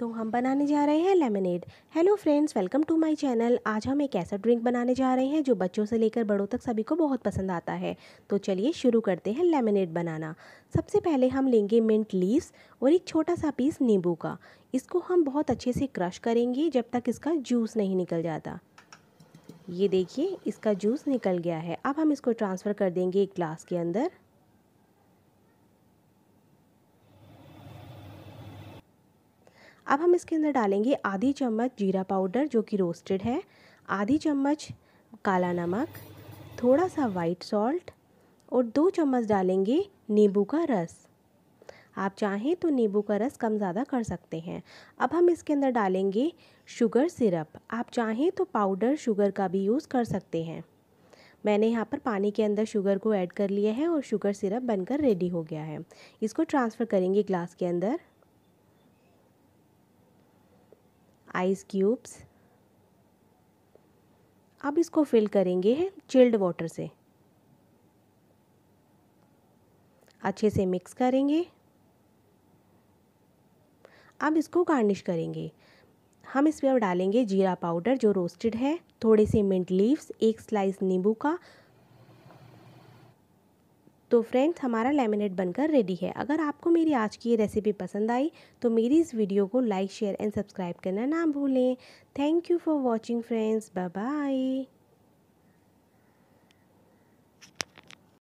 तो हम बनाने जा रहे हैं lemonade hello friends welcome to my channel आज हम एक ऐसा ड्रिंक बनाने जा रहे हैं जो बच्चों से लेकर बड़ों तक सभी को बहुत पसंद आता है तो चलिए शुरू करते हैं लेमनेड बनाना सबसे पहले हम लेंगे मिंट लीव्स और एक छोटा सा पीस नींबू का इसको हम बहुत अच्छे से क्रश करेंगे जब तक इसका जूस नहीं निकल जाता ये देखिए इसका जूस निकल गया है अब हम इसको ट्रांसफ़र कर देंगे एक ग्लास के अंदर अब हम इसके अंदर डालेंगे आधी चम्मच जीरा पाउडर जो कि रोस्टेड है आधी चम्मच काला नमक थोड़ा सा वाइट सॉल्ट और दो चम्मच डालेंगे नींबू का रस आप चाहें तो नींबू का रस कम ज़्यादा कर सकते हैं अब हम इसके अंदर डालेंगे शुगर सिरप आप चाहें तो पाउडर शुगर का भी यूज़ कर सकते हैं मैंने यहाँ पर पानी के अंदर शुगर को ऐड कर लिया है और शुगर सिरप बनकर रेडी हो गया है इसको ट्रांसफ़र करेंगे ग्लास के अंदर आइस क्यूब्स अब इसको फिल करेंगे चिल्ड वाटर से अच्छे से मिक्स करेंगे अब इसको गार्निश करेंगे हम इस पर डालेंगे जीरा पाउडर जो रोस्टेड है थोड़े से मिंट लीव्स एक स्लाइस नींबू का तो फ्रेंड्स हमारा लेमिनेट बनकर रेडी है अगर आपको मेरी आज की ये रेसिपी पसंद आई तो मेरी इस वीडियो को लाइक शेयर एंड सब्सक्राइब करना ना भूलें thank you for watching friends bye bye